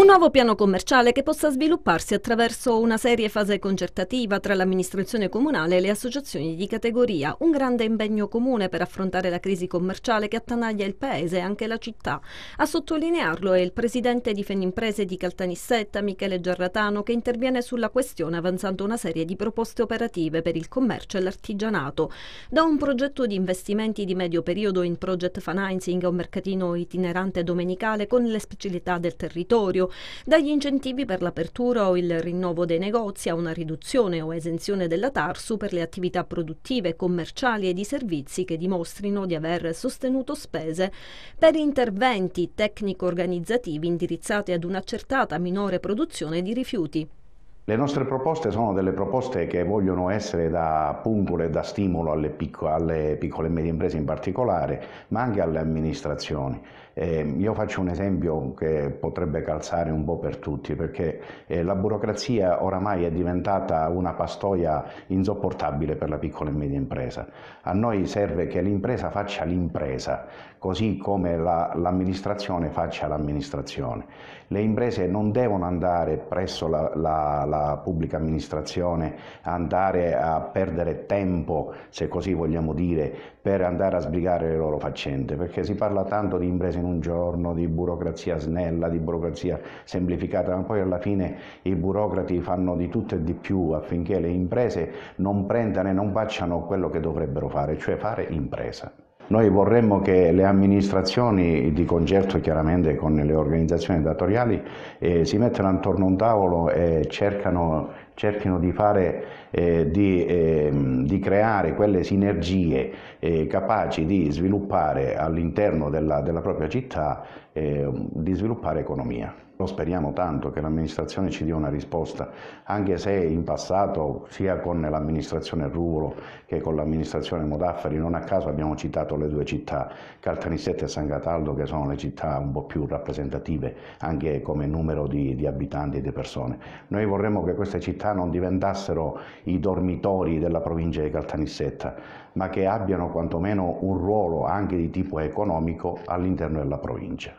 Un nuovo piano commerciale che possa svilupparsi attraverso una serie fase concertativa tra l'amministrazione comunale e le associazioni di categoria, un grande impegno comune per affrontare la crisi commerciale che attanaglia il paese e anche la città. A sottolinearlo è il presidente di Fenimprese di Caltanissetta, Michele Giarratano, che interviene sulla questione avanzando una serie di proposte operative per il commercio e l'artigianato. Da un progetto di investimenti di medio periodo in project financing a un mercatino itinerante domenicale con le specialità del territorio, dagli incentivi per l'apertura o il rinnovo dei negozi a una riduzione o esenzione della Tarsu per le attività produttive, commerciali e di servizi che dimostrino di aver sostenuto spese per interventi tecnico-organizzativi indirizzati ad un'accertata minore produzione di rifiuti. Le nostre proposte sono delle proposte che vogliono essere da punto e da stimolo alle, picco, alle, piccole e medie imprese in particolare, ma anche alle amministrazioni. Eh, io faccio un esempio che potrebbe calzare un po' per tutti, perché eh, la burocrazia oramai è diventata una pastoia insopportabile per la piccola e media impresa. A noi serve che l'impresa faccia l'impresa, così come la, l'amministrazione faccia l'amministrazione. Le imprese non devono andare presso la, la, la pubblica amministrazione andare a perdere tempo, se così vogliamo dire, per andare a sbrigare le loro faccende, perché si parla tanto di imprese in un giorno, di burocrazia snella, di burocrazia semplificata, ma poi alla fine i burocrati fanno di tutto e di più affinché le imprese non prendano e non facciano quello che dovrebbero fare, cioè fare impresa. Noi vorremmo che le amministrazioni, di concerto chiaramente con le organizzazioni datoriali, eh, si mettano attorno a un tavolo e cercano cerchino di, fare, eh, di, eh, di, creare quelle sinergie eh, capaci di sviluppare all'interno della, della propria città, ehm, di sviluppare economia. Lo speriamo tanto che l'amministrazione ci dia una risposta, anche se in passato sia con l'amministrazione Ruvolo che con l'amministrazione Modaffari, non a caso abbiamo citato le due città, Caltanissetta e San Cataldo, che sono le città un po' più rappresentative anche come numero di, di abitanti e di persone. Noi vorremmo che queste città città non diventassero i dormitori della provincia di Caltanissetta, ma che abbiano quantomeno un ruolo anche di tipo economico all'interno della provincia.